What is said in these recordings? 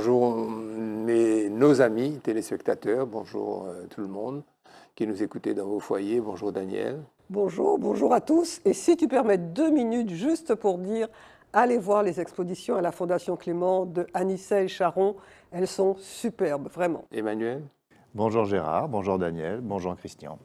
Bonjour mes, nos amis téléspectateurs, bonjour euh, tout le monde qui nous écoutez dans vos foyers, bonjour Daniel. Bonjour, bonjour à tous. Et si tu permets deux minutes juste pour dire, allez voir les expositions à la Fondation Clément de Anissa et Charon, elles sont superbes, vraiment. Emmanuel. Bonjour Gérard, bonjour Daniel, bonjour Christian.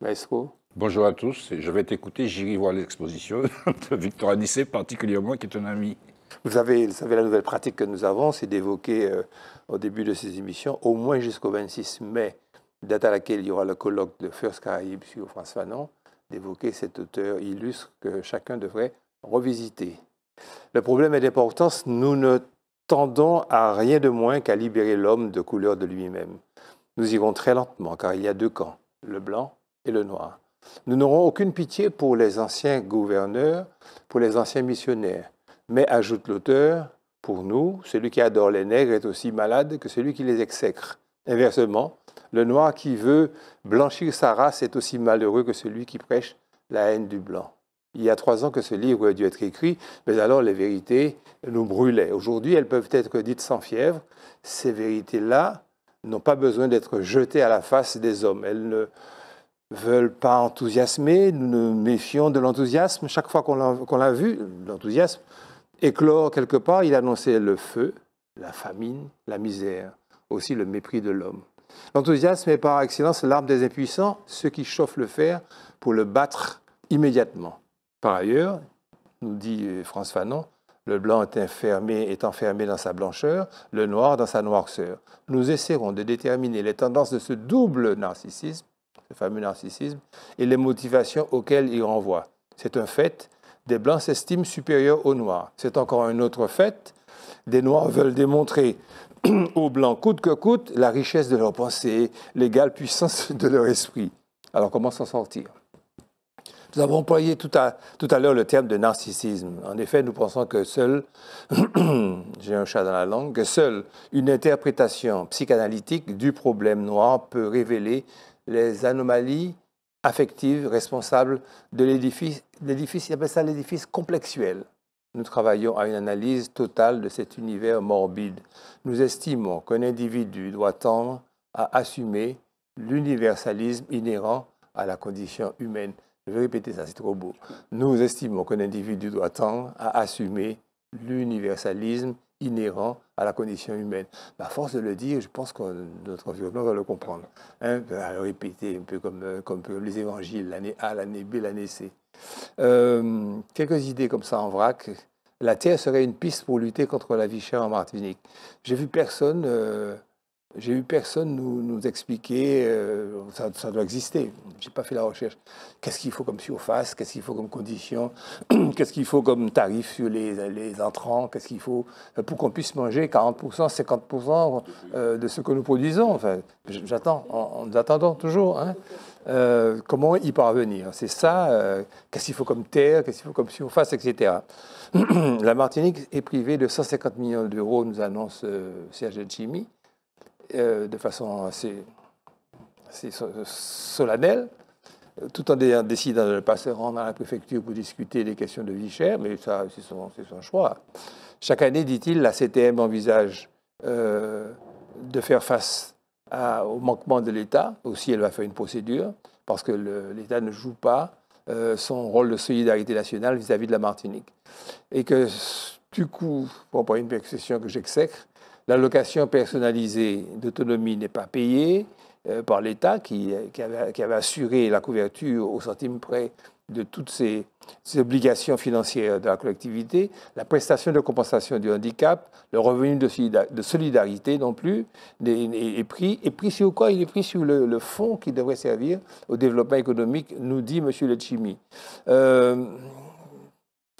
Maestro. Bonjour à tous, je vais t'écouter, j'irai voir l'exposition de Victor Anissé particulièrement, qui est un ami. Vous savez, la nouvelle pratique que nous avons, c'est d'évoquer euh, au début de ces émissions, au moins jusqu'au 26 mai, date à laquelle il y aura le colloque de First Caraïbes sur France Fanon, d'évoquer cet auteur illustre que chacun devrait revisiter. Le problème est d'importance, nous ne tendons à rien de moins qu'à libérer l'homme de couleur de lui-même. Nous irons très lentement, car il y a deux camps, le blanc et le noir. Nous n'aurons aucune pitié pour les anciens gouverneurs, pour les anciens missionnaires. Mais, ajoute l'auteur, pour nous, celui qui adore les nègres est aussi malade que celui qui les exècre. Inversement, le noir qui veut blanchir sa race est aussi malheureux que celui qui prêche la haine du blanc. Il y a trois ans que ce livre a dû être écrit, mais alors les vérités nous brûlaient. Aujourd'hui, elles peuvent être dites sans fièvre. Ces vérités-là n'ont pas besoin d'être jetées à la face des hommes. Elles ne veulent pas enthousiasmer. Nous nous méfions de l'enthousiasme. Chaque fois qu'on l'a vu, l'enthousiasme, éclore quelque part, il annonçait le feu, la famine, la misère, aussi le mépris de l'homme. L'enthousiasme est par excellence l'arme des impuissants, ceux qui chauffent le fer pour le battre immédiatement. Par ailleurs, nous dit François Fanon, le blanc est enfermé, est enfermé dans sa blancheur, le noir dans sa noirceur. Nous essaierons de déterminer les tendances de ce double narcissisme, ce fameux narcissisme, et les motivations auxquelles il renvoie. C'est un fait, des Blancs s'estiment supérieurs aux Noirs. C'est encore un autre fait. Des Noirs veulent démontrer aux Blancs, coûte que coûte, la richesse de leur pensée, l'égale puissance de leur esprit. Alors comment s'en sortir Nous avons employé tout à, tout à l'heure le terme de narcissisme. En effet, nous pensons que seul, j'ai un chat dans la langue, que seule une interprétation psychanalytique du problème noir peut révéler les anomalies affectives responsables de l'édifice l'édifice, il appelle ça l'édifice complexuel. Nous travaillons à une analyse totale de cet univers morbide. Nous estimons qu'un individu doit tendre à assumer l'universalisme inhérent à la condition humaine. Je vais répéter ça, c'est trop beau. Nous estimons qu'un individu doit tendre à assumer l'universalisme inhérent à la condition humaine. À force de le dire, je pense que notre environnement va le comprendre. Hein à le répéter, un peu comme, euh, comme les évangiles, l'année A, l'année B, l'année C. Euh, quelques idées comme ça en vrac. La terre serait une piste pour lutter contre la vie chère en Martinique. J'ai vu personne euh, j'ai eu personne nous, expliquer, euh, ça, doit exister. J'ai pas fait la recherche. Qu'est-ce qu'il faut comme surface Qu'est-ce qu'il faut comme condition Qu'est-ce qu'il faut comme tarif sur les, entrants Qu'est-ce qu'il faut euh, pour qu'on puisse manger 40%, 50% euh, de ce que nous produisons enfin, J'attends, en, nous attendant toujours. Hein. comment y parvenir C'est ça. qu'est-ce qu'il faut comme terre Qu'est-ce qu'il faut comme surface Etc. la Martinique est privée de 150 millions d'euros, nous annonce Serge Chimie euh, de façon assez, solennelle, tout en décidant de ne pas se rendre à la préfecture pour discuter des questions de vie chère, mais ça, c'est son, choix. Chaque année, dit-il, la CTM envisage euh, de faire face au manquement de l'État. Aussi, elle va faire une procédure, parce que l'État ne joue pas euh, son rôle de solidarité nationale vis-à-vis de la Martinique. Et que, du coup, bon, pour une expression que j'exècre, l'allocation personnalisée d'autonomie n'est pas payée euh, par l'État qui, avait, assuré la couverture au centime près de toutes ces, obligations financières de la collectivité, la prestation de compensation du handicap, le revenu de, solidarité, non plus, est, pris, Et pris, sur quoi Il est pris sur le, fonds qui devrait servir au développement économique, nous dit M. Lechimi. Euh,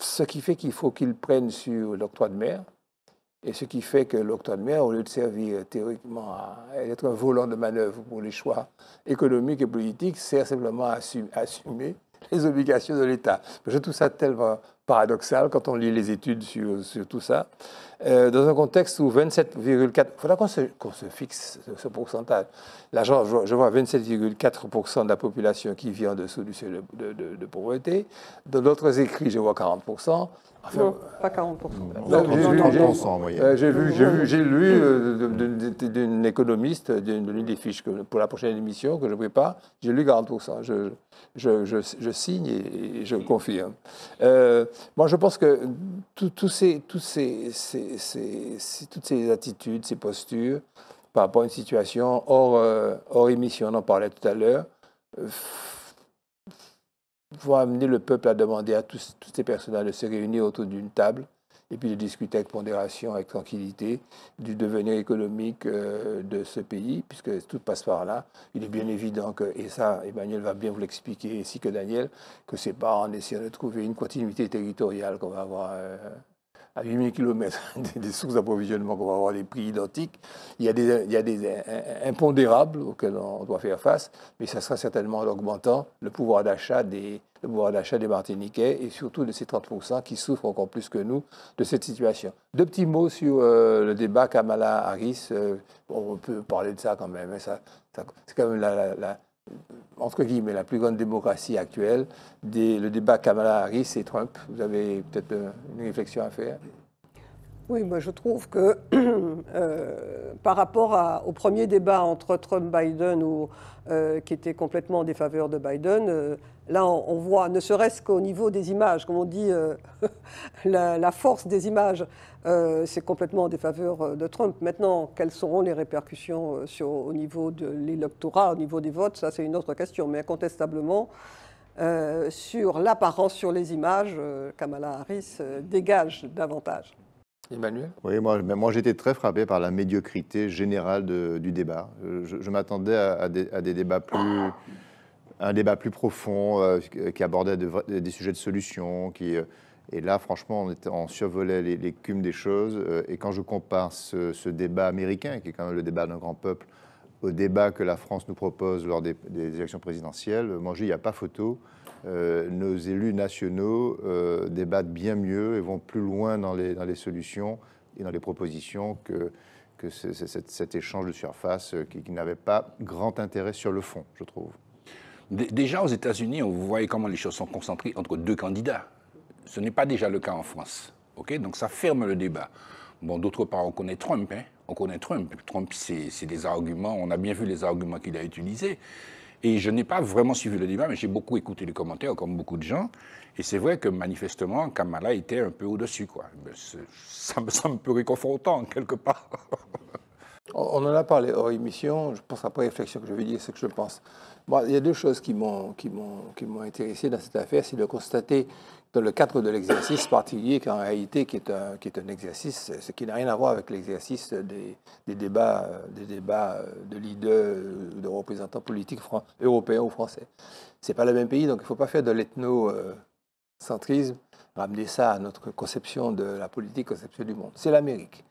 ce qui fait qu'il faut qu'il prenne sur l'octroi de mer, et ce qui fait que mer au lieu de servir théoriquement à être un volant de manœuvre pour les choix économiques et politiques, sert simplement à assumer, les obligations de l'État. Je trouve ça tellement paradoxal quand on lit les études sur, tout ça. Euh, dans un contexte où 27,4... Il faudra qu'on se, fixe ce pourcentage. Là, je, vois 27,4% de la population qui vit en dessous du seuil de, de, de pauvreté. Dans d'autres écrits, je vois 40%. Ah, non, pas 40%. J'ai vu, j'ai lu euh, mm. d'une économiste, d'une des fiches pour la prochaine émission que je pas. j'ai lu 40%. Je, je, je signe et, je confirme. Euh, moi, je pense que ces, toutes ces attitudes, ces postures par rapport à une situation hors euh, émission, on en parlait tout à l'heure, vont amener le peuple à demander à tous, ces personnes de se réunir autour d'une table et puis de discuter avec pondération, avec tranquillité, du devenir économique euh, de ce pays, puisque tout passe par là. Il est bien évident que, et ça Emmanuel va bien vous l'expliquer, ainsi que Daniel, que n'est pas en essayant de trouver une continuité territoriale qu'on va avoir euh, à 8000 km des sources d'approvisionnement qu'on va avoir des prix identiques. Il y a des, il y a des impondérables auxquels on doit faire face, mais ça sera certainement en augmentant le pouvoir d'achat des, pouvoir d'achat des Martiniquais et surtout de ces 30% qui souffrent encore plus que nous de cette situation. Deux petits mots sur euh, le débat Kamala Harris. Euh, on peut parler de ça quand même. Hein, ça, c'est quand même la, la entre guillemets, la plus grande démocratie actuelle, le débat Kamala Harris et Trump. Vous avez peut-être euh, une réflexion à faire oui, moi je trouve que euh, par rapport à, au premier débat entre Trump-Biden, et euh, qui était complètement en défaveur de Biden, euh, là on, voit, ne serait-ce qu'au niveau des images, comme on dit, la, force des images, c'est complètement en défaveur de Trump. Maintenant, quelles seront les répercussions au niveau de l'électorat, au niveau des votes, ça c'est une autre question, mais incontestablement, sur l'apparence, sur les images, Kamala Harris dégage davantage. Emmanuel Oui, moi, moi j'étais très frappé par la médiocrité générale du débat. Je, m'attendais à, des, débats plus. un débat plus profond euh, qui abordait des, sujets de solutions. Qui, euh, et là, franchement, on, était, on survolait l'écume des choses. Euh, et quand je compare ce, débat américain, qui est quand même le débat d'un grand peuple, au débat que la France nous propose lors des, élections présidentielles, moi, il n'y a pas photo. Euh, nos élus nationaux euh, débattent bien mieux et vont plus loin dans les, dans les solutions et dans les propositions que, que cet, échange de surface euh, qui, n'avait pas grand intérêt sur le fond, je trouve. Déjà aux États-Unis, vous voyez comment les choses sont concentrées entre deux candidats. Ce n'est pas déjà le cas en France. ok Donc ça ferme le débat. Bon, d'autre part, on connaît Trump. Hein. on connaît Trump. Trump, c'est des arguments. On a bien vu les arguments qu'il a utilisés. Et je n'ai pas vraiment suivi le débat, mais j'ai beaucoup écouté les commentaires, comme beaucoup de gens. Et c'est vrai que manifestement, Kamala était un peu au-dessus. Quoi. Ça me semble un peu réconfortant, quelque part. On en a parlé hors émission. Je pense après réflexion que je vais dire ce que je pense. il y a deux choses qui m'ont, qui, m'ont, qui m'ont intéressé dans cette affaire. C'est de constater dans le cadre de l'exercice particulier qui en réalité qui est un, qui est un exercice, ce qui n'a rien à voir avec l'exercice des, des, débats, euh, des débats euh, de leaders, euh, de représentants politiques européens ou français. Ce n'est pas le même pays, donc il ne faut pas faire de l'ethnocentrisme, ramener ça à notre conception de la politique, conception du monde. C'est l'Amérique.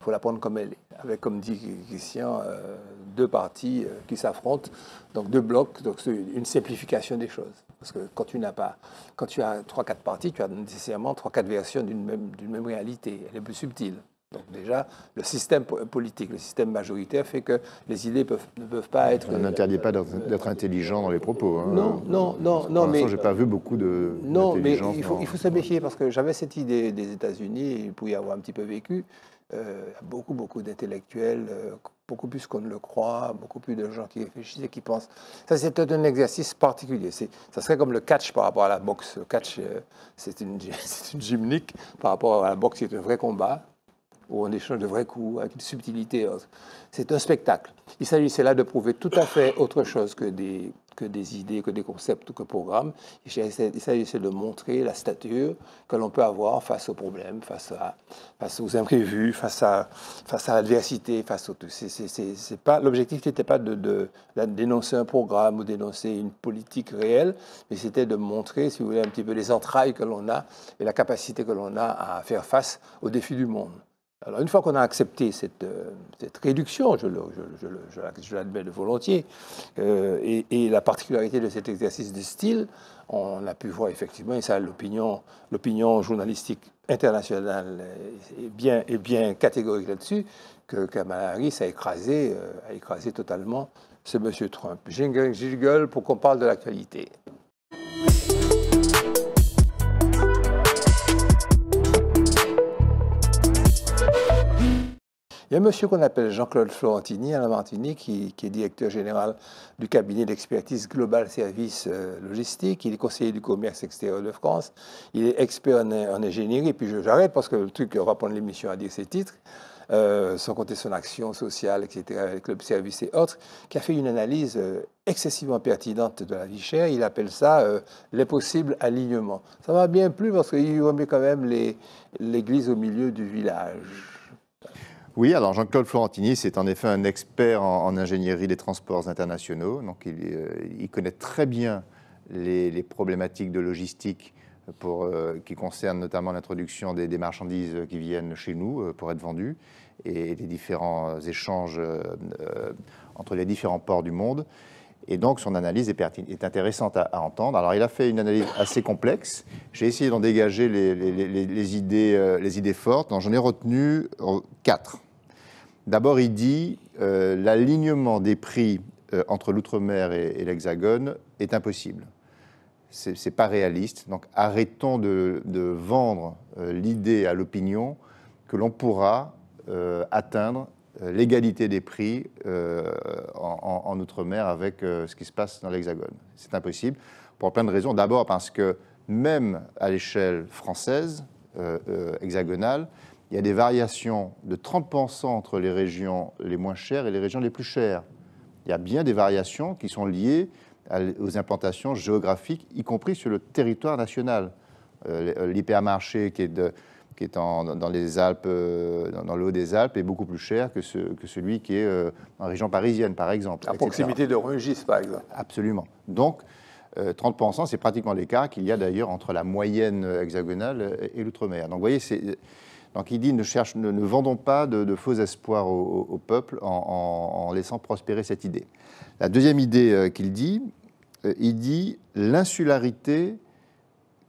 Il faut la prendre comme elle est, avec, comme dit Christian, euh, deux parties euh, qui s'affrontent, donc deux blocs, donc c'est une simplification des choses. Parce que quand tu n'as pas, quand tu as trois, quatre parties, tu as nécessairement trois, quatre versions d'une même, même réalité. Elle est plus subtile. Donc déjà, le système politique, le système majoritaire fait que les idées peuvent, ne peuvent pas être... On n'interdit pas d'être intelligent dans les propos. Hein. Non, non, non. non mais n'ai pas vu beaucoup de... Non, mais il faut, il faut se méfier parce que j'avais cette idée des États-Unis, pour y avoir un petit peu vécu, euh, beaucoup, beaucoup d'intellectuels, euh, beaucoup plus qu'on ne le croit, beaucoup plus de gens qui réfléchissent et qui pensent. Ça, c'est un exercice particulier. Ça serait comme le catch par rapport à la boxe. Le catch, euh, c'est une, une gymnique par rapport à la boxe, c'est un vrai combat où on échange de vrais coups avec une subtilité. Euh, c'est un spectacle. Il s'agissait là de prouver tout à fait autre chose que des, que des idées, que des concepts, que programmes. Il s'agissait de montrer la stature que l'on peut avoir face aux problèmes, face, à, face aux imprévus, face à, face à l'adversité, face au tout. C'est pas l'objectif n'était pas de, dénoncer un programme ou dénoncer une politique réelle, mais c'était de montrer, si vous voulez, un petit peu les entrailles que l'on a et la capacité que l'on a à faire face aux défis du monde. Alors une fois qu'on a accepté cette, euh, réduction, je, l'admets je, volontiers, euh, et, la particularité de cet exercice de style, on a pu voir effectivement, et ça l'opinion, journalistique internationale est bien, est bien catégorique là-dessus, que Kamala Harris a écrasé, euh, a écrasé totalement ce monsieur Trump. Jingle, jingle pour qu'on parle de l'actualité. Il y a un monsieur qu'on appelle Jean-Claude Florentini, qui, est directeur général du cabinet d'expertise Global Service euh, Logistique. Il est conseiller du commerce extérieur de France. Il est expert en, ingénierie. Et puis j'arrête parce que le truc, on va prendre l'émission à dire ses titres. Euh, sans compter son action sociale, etc., avec le service et autres, qui a fait une analyse euh, excessivement pertinente de la vie chère. Il appelle ça l'impossible les possibles Ça m'a bien plu parce qu'il remet quand même l'Église au milieu du village. Oui, alors Jean-Claude Florentini, c'est en effet un expert en, ingénierie des transports internationaux. Donc il, euh, connaît très bien les, problématiques de logistique euh, qui concernent notamment l'introduction des, marchandises qui viennent chez nous euh, pour être vendues et, les différents échanges entre les différents ports du monde. Et donc son analyse est, intéressante à, entendre. Alors il a fait une analyse assez complexe. J'ai essayé d'en dégager les, les, idées, les idées fortes. J'en ai retenu quatre. D'abord, il dit euh, l'alignement des prix euh, entre l'outre-mer et, l'Hexagone est impossible. Ce n'est pas réaliste. Donc arrêtons de, vendre euh, l'idée à l'opinion que l'on pourra atteindre l'égalité des prix en outre-mer avec ce qui se passe dans l'Hexagone. C'est impossible pour plein de raisons. D'abord parce que même à l'échelle française, hexagonale, il y a des variations de 30% entre les régions les moins chères et les régions les plus chères. Il y a bien des variations qui sont liées aux implantations géographiques, y compris sur le territoire national. Euh, L'hypermarché euh, qui est, de, qui est dans les Alpes, euh, dans, le haut des Alpes, est beaucoup plus cher que, ce, que celui qui est en région parisienne, par exemple. À proximité de Rungis, par exemple. Absolument. Donc, 30%, c'est pratiquement l'écart qu'il y a d'ailleurs entre la moyenne hexagonale et l'outre-mer. Donc vous voyez, donc il dit ne, cherche, ne, vendons pas de, faux espoirs au, peuple en, laissant prospérer cette idée. La deuxième idée euh, qu'il dit, euh, il dit l'insularité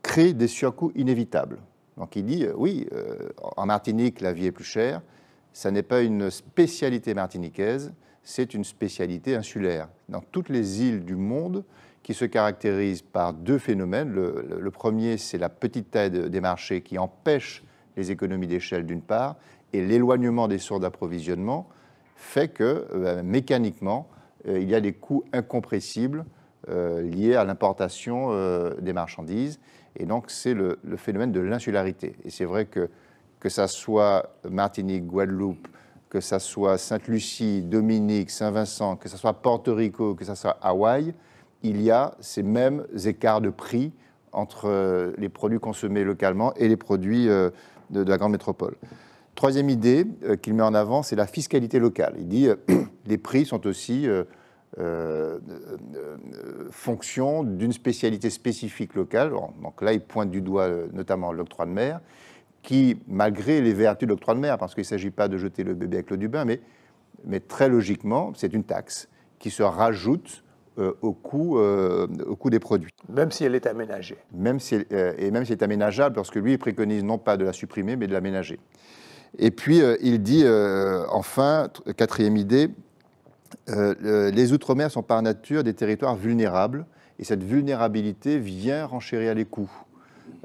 crée des surcoûts inévitables. Donc il dit euh, oui, en Martinique la vie est plus chère, ça n'est pas une spécialité martiniquaise, c'est une spécialité insulaire. Dans toutes les îles du monde, qui se caractérisent par deux phénomènes. Le, premier, c'est la petite taille des marchés qui empêche les économies d'échelle d'une part, et l'éloignement des sources d'approvisionnement fait que euh, mécaniquement, euh, il y a des coûts incompressibles euh, liés à l'importation des marchandises. Et donc, c'est le, phénomène de l'insularité. Et c'est vrai que que ça soit Martinique, Guadeloupe, que ça soit Sainte-Lucie, Dominique, Saint-Vincent, que ça soit Porto Rico, que ça soit Hawaï, il y a ces mêmes écarts de prix entre les produits consommés localement et les produits de, la grande métropole. Troisième idée euh, qu'il met en avant, c'est la fiscalité locale. Il dit euh, les prix sont aussi euh, fonction d'une spécialité spécifique locale. Donc là, il pointe du doigt notamment l'octroi de mer, qui, malgré les vertus de l'octroi de mer, parce qu'il ne s'agit pas de jeter le bébé avec l'eau du bain, mais, mais très logiquement, c'est une taxe qui se rajoute euh, au, coût, euh, au coût des produits. Même si elle est aménagée. Même si euh, et même si elle est aménageable, parce que lui, il préconise non pas de la supprimer, mais de l'aménager. Et puis, il dit, enfin, quatrième idée, les Outre-mer sont par nature des territoires vulnérables, et cette vulnérabilité vient renchérir les coûts.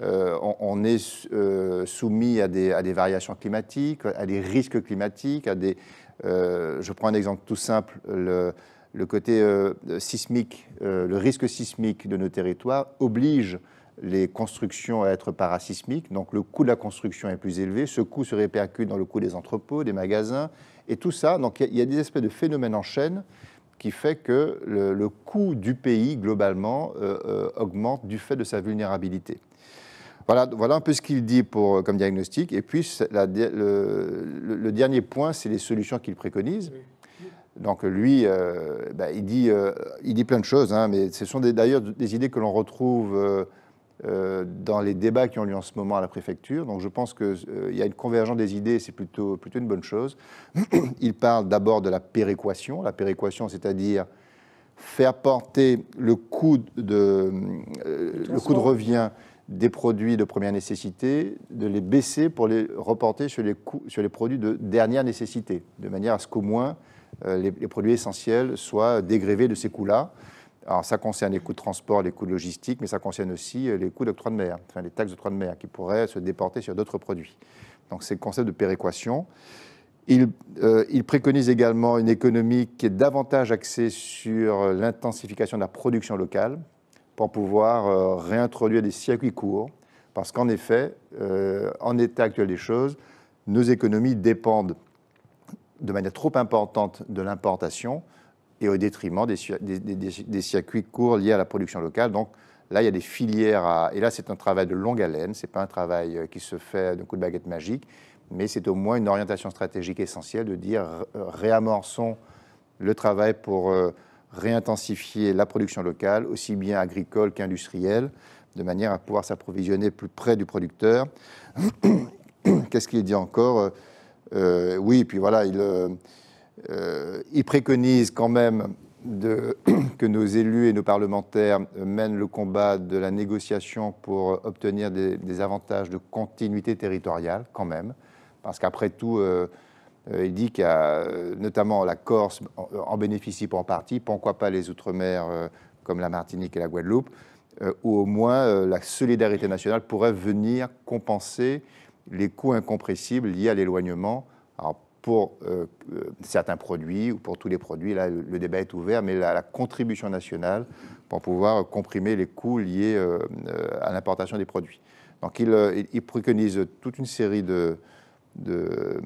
on, est soumis à des, à des, variations climatiques, à des risques climatiques, à des... je prends un exemple tout simple, le, le côté euh, sismique, euh, le risque sismique de nos territoires oblige les constructions à être parasismiques, donc le coût de la construction est plus élevé, ce coût se répercute dans le coût des entrepôts, des magasins, et tout ça, donc il y, a des espèces de phénomènes en chaîne qui fait que le, coût du pays, globalement, euh, augmente du fait de sa vulnérabilité. Voilà, un peu ce qu'il dit pour, comme diagnostic, et puis le, dernier point, c'est les solutions qu'il préconise. Donc lui, euh, bah, euh, il, dit, plein de choses, hein, mais ce sont d'ailleurs des, idées que l'on retrouve euh, dans les débats qui ont lieu en ce moment à la préfecture. Donc je pense qu'il y a une convergence des idées, c'est plutôt, une bonne chose. il parle d'abord de la péréquation. La péréquation, c'est-à-dire faire porter le coût de, revient des produits de première nécessité, de les baisser pour les reporter sur les produits de dernière nécessité, de manière à ce qu'au moins euh, les, produits essentiels soient dégrévés de ces coûts-là. Alors ça concerne les coûts de transport, les coûts de logistique, mais ça concerne aussi euh, les coûts d'octroi de mer, enfin les taxes d'octroi de mer qui pourraient se déporter sur d'autres produits. Donc c'est le concept de péréquation. Il, euh, préconise également une économie qui est davantage axée sur l'intensification de la production locale pour pouvoir réintroduire des circuits courts, parce qu'en effet, en état actuel des choses, nos économies dépendent de manière trop importante de l'importation et au détriment des, circuits courts liés à la production locale. Donc là, il y a des filières à... Et là, c'est un travail de longue haleine, ce n'est pas un travail euh, qui se fait d'un coup de baguette magique, mais c'est au moins une orientation stratégique essentielle de dire euh, réamorçons le travail pour euh, réintensifier la production locale, aussi bien agricole qu'industrielle, de manière à pouvoir s'approvisionner plus près du producteur. Qu'est-ce qu'il dit encore euh, oui, puis voilà, il, euh, euh, préconise quand même que nos élus et nos parlementaires mènent le combat de la négociation pour obtenir des, avantages de continuité territoriale, quand même, parce qu'après tout, il dit qu'il notamment la Corse en, bénéficie pour en partie, pourquoi pas les Outre-mer comme la Martinique et la Guadeloupe, où au moins la solidarité nationale pourrait venir compenser les coûts incompressibles liés à l'éloignement. Alors, pour euh, euh, certains produits ou pour tous les produits, là, le débat est ouvert, mais la, la contribution nationale pour pouvoir comprimer les coûts liés euh, à l'importation des produits. Donc, il, préconise toute une série de, de,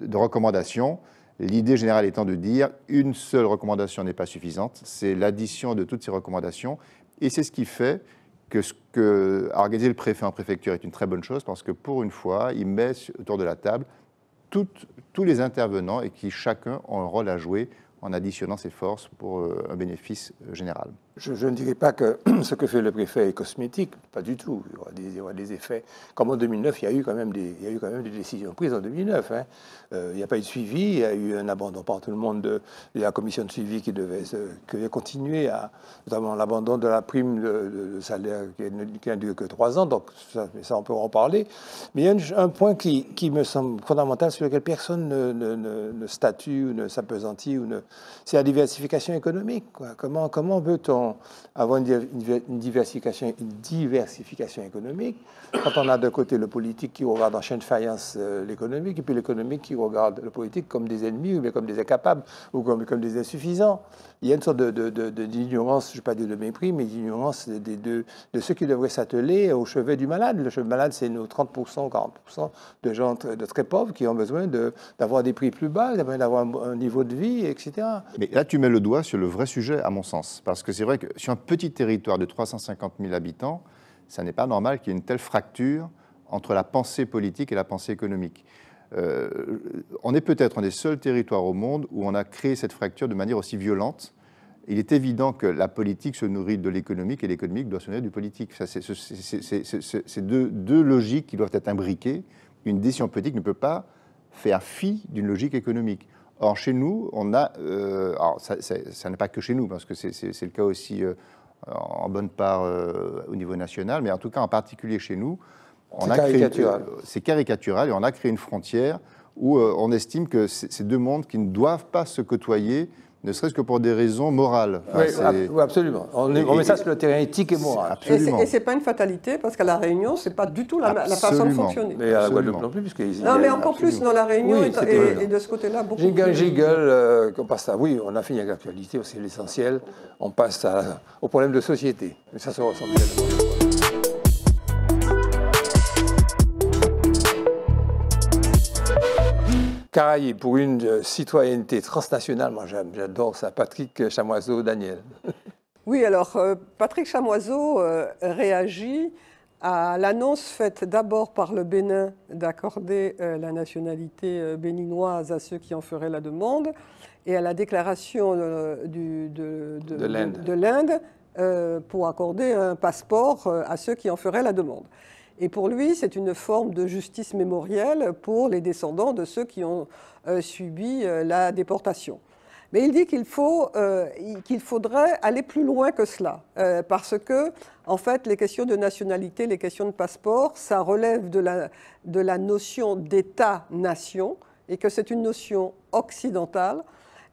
de recommandations. L'idée générale étant de dire une seule recommandation n'est pas suffisante, c'est l'addition de toutes ces recommandations, et c'est ce qui fait que ce que organisé le préfet en préfecture est une très bonne chose parce que pour une fois, il met autour de la table tous les intervenants et qui chacun ont un rôle à jouer en additionnant ses forces pour euh, un bénéfice euh, général je, ne dirais pas que ce que fait le préfet est cosmétique, pas du tout. Il y aura des, effets. Comme en 2009, il y, a eu quand même des, eu quand même des décisions prises en 2009. Hein. Euh, il n'y a pas eu de suivi, il y a eu un abandon par tout le monde de, la commission de suivi qui devait, continuer, à, notamment l'abandon de la prime de, salaire qui n'a duré que trois ans, donc ça, on peut en parler. Mais il y a un, point qui, me semble fondamental sur lequel personne ne, statue ne, ne ne s'apesantit, c'est la diversification économique. Comment, comment peut-on avoir une, diversification, économique, quand on a d'un côté le politique qui regarde en chaîne de faïence euh, l'économique, et puis l'économique qui regarde le politique comme des ennemis, ou bien comme des incapables, ou comme des insuffisants il y a une sorte d'ignorance, je ne vais pas dire de mépris, mais d'ignorance de, ceux qui devraient s'atteler au chevet du malade. Le chevet malade, c'est nos 30%, 40% de gens de très pauvres qui ont besoin d'avoir des prix plus bas, d'avoir un, niveau de vie, etc. Mais là, tu mets le doigt sur le vrai sujet, à mon sens. Parce que c'est vrai que sur un petit territoire de 350 000 habitants, ça n'est pas normal qu'il y ait une telle fracture entre la pensée politique et la pensée économique. Euh, on est peut-être un des seuls territoires au monde où on a créé cette fracture de manière aussi violente. Il est évident que la politique se nourrit de l'économique et l'économique doit se nourrir du politique. C'est deux, logiques qui doivent être imbriquées. Une décision politique ne peut pas faire fi d'une logique économique. Or, chez nous, on a. Euh, alors, ça, n'est pas que chez nous, parce que c'est le cas aussi euh, en bonne part au niveau national, mais en tout cas en particulier chez nous, c'est caricatural. Euh, c'est caricatural et on a créé une frontière où euh, on estime que ces deux mondes qui ne doivent pas se côtoyer, ne serait-ce que pour des raisons morales. oui, absolument. On, met ça sur le terrain éthique et moral. Absolument. Et ce n'est pas une fatalité, parce qu'à La Réunion, ce n'est pas du tout la, façon de fonctionner. Mais à la Guadeloupe non plus, Non, mais encore plus dans La Réunion et, de ce côté-là, beaucoup euh, qu'on passe à... Oui, on a fini avec l'actualité, c'est l'essentiel. On passe au problème de société. mais ça se ressemble. Caraïbes pour une euh, citoyenneté transnationale. Moi, j'adore ça. Patrick Chamoiseau, Daniel. Oui, alors euh, Patrick Chamoiseau euh, réagit à l'annonce faite d'abord par le Bénin d'accorder la nationalité béninoise à ceux qui en feraient la demande et à la déclaration de l'Inde pour accorder un passeport à ceux qui en feraient la demande. Et pour lui, c'est une forme de justice mémorielle pour les descendants de ceux qui ont euh, subi euh, la déportation. Mais il dit euh, qu'il faudrait aller plus loin que cela, parce que, en fait, les questions de nationalité, les questions de passeport, ça relève de la, notion d'État-nation, et que c'est une notion occidentale,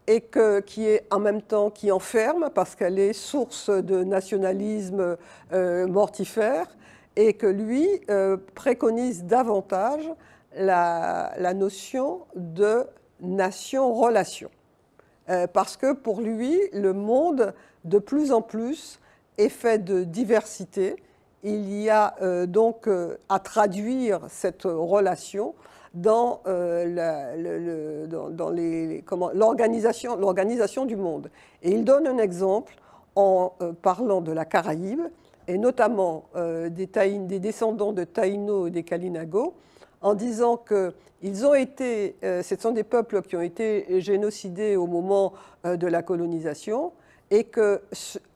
et que, qui est en même temps qui enferme, parce qu'elle est source de nationalisme mortifère, et que lui euh, préconise davantage la, notion de nation-relation. Euh, parce que pour lui, le monde, de plus en plus, est fait de diversité. Il y a euh, donc à traduire cette relation dans l'organisation dans l'organisation du monde. Et il donne un exemple en parlant de la Caraïbe, et notamment euh, des, descendants de Taïno et des Kalinago, en disant que ont été, euh, ce sont des peuples qui ont été génocidés au moment euh, de la colonisation et que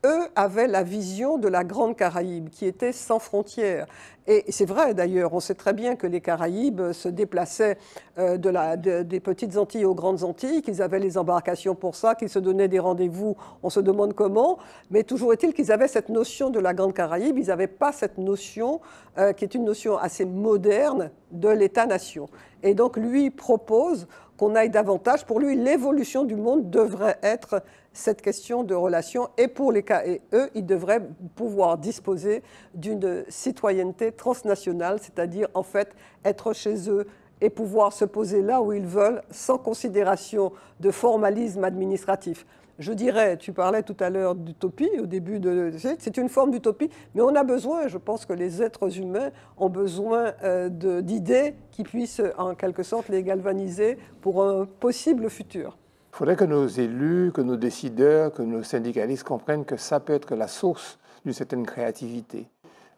eux avaient la vision de la Grande Caraïbe qui était sans frontières. Et c'est vrai d'ailleurs, on sait très bien que les Caraïbes se déplaçaient euh, des petites Antilles aux grandes Antilles, qu'ils avaient les embarcations pour ça, qu'ils se donnaient des rendez-vous, on se demande comment, mais toujours est-il qu'ils avaient cette notion de la Grande Caraïbe, ils n'avaient pas cette notion euh, qui est une notion assez moderne de l'État-nation. Et donc lui propose qu'on aille davantage, pour lui l'évolution du monde devrait être cette question de relation et pour les cas et eux, ils devraient pouvoir disposer d'une citoyenneté transnationale, c'est-à-dire en fait être chez eux et pouvoir se poser là où ils veulent sans considération de formalisme administratif. Je dirais, tu parlais tout à l'heure d'utopie au début de. C'est une forme d'utopie, mais on a besoin, je pense que les êtres humains ont besoin euh, d'idées qui puissent en quelque sorte les galvaniser pour un possible futur. Il faudrait que nos élus, que nos décideurs, que nos syndicalistes comprennent que ça peut être la source d'une certaine créativité.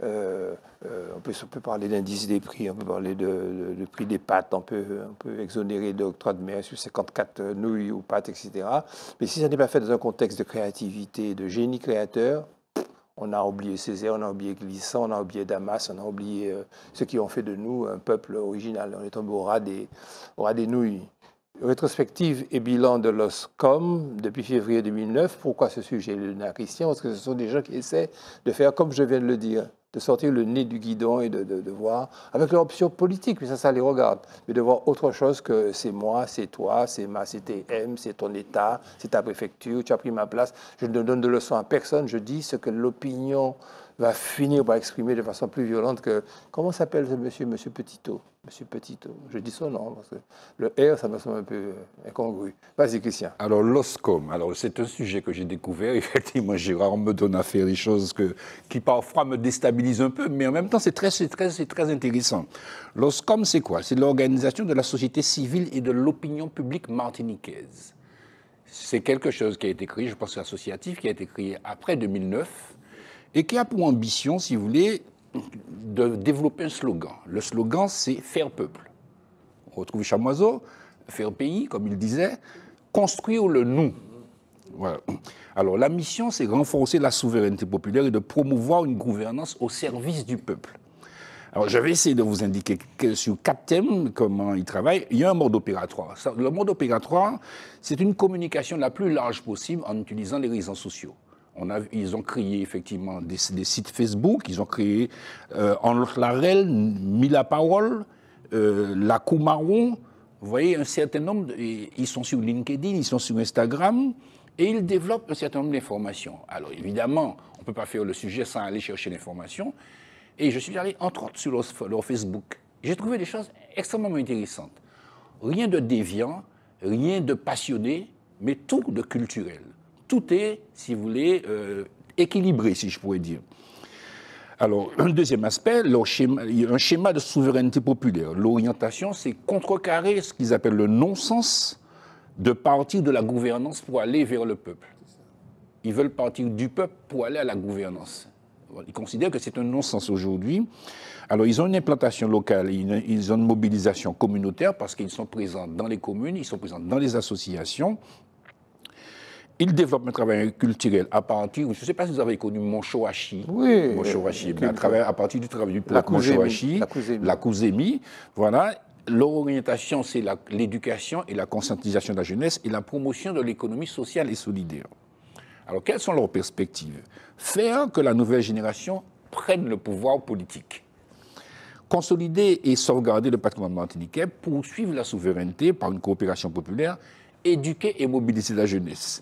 Euh, euh, on, peut, peut, parler d'indice des prix, on peut parler de, prix des pâtes, on peut, peut exonérer d'octroi de, mer sur 54 nouilles ou pâtes, etc. Mais si ça n'est pas fait dans un contexte de créativité, de génie créateur, on a oublié Césaire, on a oublié Glissant, on a oublié Damas, on a oublié ce euh, ceux qui ont fait de nous un peuple original. On est tombé au ras des, au ras des nouilles. Rétrospective et bilan de l'OSCOM depuis février 2009. Pourquoi ce sujet Christian Parce que ce sont des gens qui essaient de faire comme je viens de le dire, de sortir le nez du guidon et de, de voir, avec leur option politique, mais ça, ça les regarde, mais de voir autre chose que c'est moi, c'est toi, c'est ma CTM, c'est ton État, c'est ta préfecture, tu as pris ma place. Je ne donne de leçons à personne, je dis ce que l'opinion va finir par exprimer de façon plus violente que comment s'appelle ce monsieur, monsieur Petitot, monsieur Petitot. Je dis son nom parce que le R, ça me semble un peu incongru. Vas-y, Christian. Alors l'OSCOM, alors c'est un sujet que j'ai découvert. Effectivement, Gérard me donne à faire des choses que, qui parfois me déstabilisent un peu, mais en même temps, c'est très, très, très intéressant. L'OSCOM, c'est quoi C'est l'organisation de la société civile et de l'opinion publique martiniquaise. C'est quelque chose qui a été créé, je pense, associatif, qui a été créé après 2009 et qui a pour ambition, si vous voulez, de développer un slogan. Le slogan, c'est faire peuple. On retrouve Chamoiseau, faire pays, comme il disait, construire le nous. Alors la mission, c'est renforcer la souveraineté populaire et de promouvoir une gouvernance au service du peuple. Alors je vais essayer de vous indiquer sur quatre thèmes comment il travaille. Il y a un mode opératoire. Le mode opératoire, c'est une communication la plus large possible en utilisant les réseaux sociaux ils ont créé effectivement des, sites Facebook, ils ont créé euh, En Larel, Mila Parole, euh, La Coumaron, Vous voyez, un certain nombre, ils sont sur LinkedIn, ils sont sur Instagram, et ils développent un certain nombre d'informations. Alors évidemment, on ne peut pas faire le sujet sans aller chercher l'information. Et je suis allé, entre autres, sur leur Facebook. J'ai trouvé des choses extrêmement intéressantes. Rien de déviant, rien de passionné, mais tout de culturel tout est, si vous voulez, euh, équilibré, si je pourrais dire. Alors, un deuxième aspect, un schéma de souveraineté populaire. L'orientation, c'est contrecarrer ce qu'ils appellent le non-sens de partir de la gouvernance pour aller vers le peuple. Ils veulent partir du peuple pour aller à la gouvernance. Ils considèrent que c'est un non-sens aujourd'hui. Alors, ils ont une implantation locale, ils ont une mobilisation communautaire parce qu'ils sont présents dans les communes, ils sont présents dans les associations, ils développe un travail culturel à partir, je ne sais pas si vous avez connu Monshoashi. Oui. – à, à partir du travail du plan la Kouzemi. Voilà. orientation, c'est l'éducation et la conscientisation de la jeunesse et la promotion de l'économie sociale et solidaire. Alors, quelles sont leurs perspectives Faire que la nouvelle génération prenne le pouvoir politique. Consolider et sauvegarder le patrimoine pour poursuivre la souveraineté par une coopération populaire, éduquer et mobiliser la jeunesse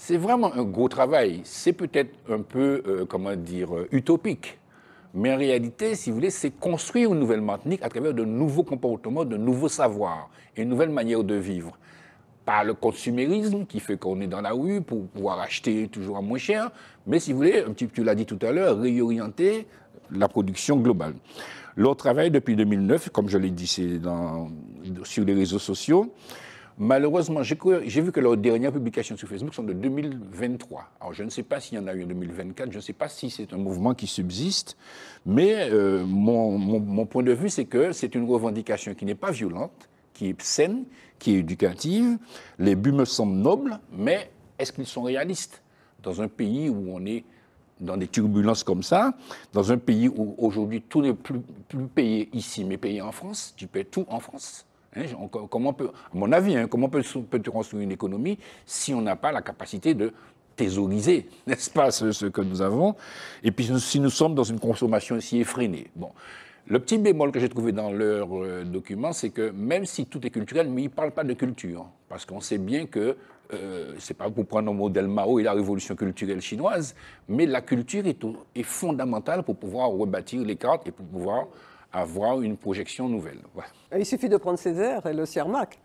c'est vraiment un gros travail. C'est peut-être un peu, euh, comment dire, euh, utopique. Mais en réalité, si vous voulez, c'est construire une nouvelle Martinique à travers de nouveaux comportements, de nouveaux savoirs et une nouvelle manière de vivre. Par le consumérisme qui fait qu'on est dans la rue pour pouvoir acheter toujours à moins cher, mais si vous voulez, un petit tu l'as dit tout à l'heure, réorienter la production globale. Leur travail depuis 2009, comme je l'ai dit, c'est sur les réseaux sociaux. Malheureusement, j'ai vu que leurs dernières publications sur Facebook sont de 2023. Alors, je ne sais pas s'il y en a eu en 2024, je ne sais pas si c'est un mouvement qui subsiste, mais euh, mon, point de vue, c'est que c'est une revendication qui n'est pas violente, qui est saine, qui est éducative. Les buts me semblent nobles, mais est-ce qu'ils sont réalistes dans un pays où on est dans des turbulences comme ça, dans un pays où aujourd'hui tout n'est plus, plus payé ici, mais payé en France, tu paies tout en France. Hein, peut, à mon avis, hein, comment peut-on construire une économie si on n'a pas la capacité de thésauriser, n'est-ce pas, ce, que nous avons Et puis si nous sommes dans une consommation si effrénée. Bon. Le petit bémol que j'ai trouvé dans leur euh, document, c'est que même si tout est culturel, mais ils ne parlent pas de culture. Parce qu'on sait bien que, euh, c'est pas pour prendre le modèle Mao et la révolution culturelle chinoise, mais la culture est, est fondamentale pour pouvoir rebâtir les cartes et pour pouvoir avoir une projection nouvelle. Il suffit de prendre Césaire et le Ciermac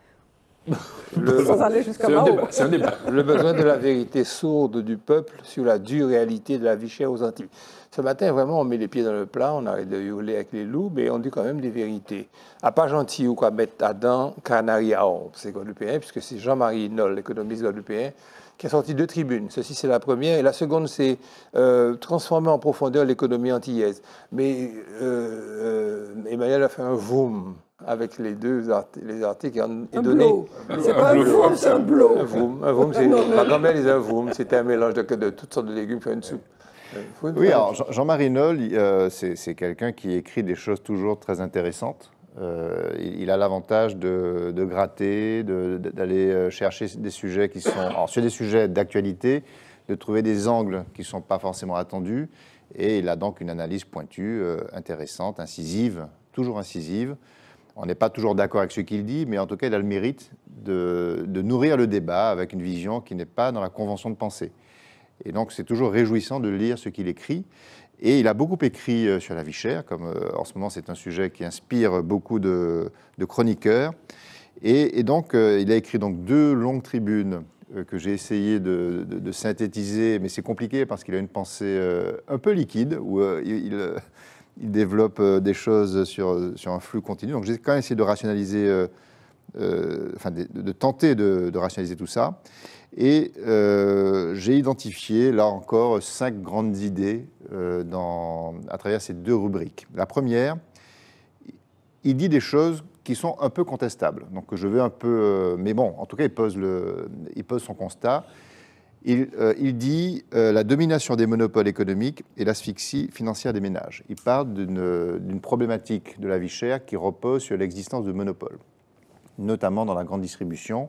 Le, sans aller jusqu'à C'est un débat. Le besoin de la vérité sourde du peuple sur la dure réalité de la vie chère aux Antilles. Ce matin, vraiment, on met les pieds dans le plat, on arrête de hurler avec les loups, mais on dit quand même des vérités. À pas gentil ou quoi mettre à dents oh, c'est guadeloupéen, puisque c'est Jean-Marie Nol, l'économiste guadeloupéen, qui a sorti deux tribunes. Ceci, c'est la première. Et la seconde, c'est euh, transformer en profondeur l'économie antillaise. Mais euh, euh Emmanuel a fait un vroom avec les deux les articles et, et C'est pas un vroom, c'est un blow. Un vroom, c'est. Ma un c'était un mélange de, toutes sortes de légumes pour une soupe. Euh, oui, alors Jean-Marie Noll, c'est quelqu'un qui écrit des choses toujours très intéressantes. Euh, il, a l'avantage de, gratter, d'aller euh, chercher des sujets qui sont, sur des sujets d'actualité, de trouver des angles qui ne sont pas forcément attendus, et il a donc une analyse pointue, euh, intéressante, incisive, toujours incisive. On n'est pas toujours d'accord avec ce qu'il dit, mais en tout cas, il a le mérite de, de nourrir le débat avec une vision qui n'est pas dans la convention de pensée. Et donc, c'est toujours réjouissant de lire ce qu'il écrit. Et il a beaucoup écrit euh, sur la vie chère, comme euh, en ce moment c'est un sujet qui inspire beaucoup de, chroniqueurs. Et, donc euh, il a écrit donc deux longues tribunes que j'ai essayé de, synthétiser, mais c'est compliqué parce qu'il a une pensée un peu liquide, où il, il développe des choses sur, sur un flux continu. Donc j'ai quand même essayé de rationaliser, enfin de, de tenter de, rationaliser tout ça. Et euh, j'ai identifié, là encore, cinq grandes idées euh, à travers ces deux rubriques. La première, il dit des choses qui sont un peu contestables. Donc je veux un peu... Euh, mais bon, en tout cas, il pose, son constat. Il, il dit la domination des monopoles économiques et l'asphyxie financière des ménages. Il parle d'une problématique de la vie chère qui repose sur l'existence de monopoles, notamment dans la grande distribution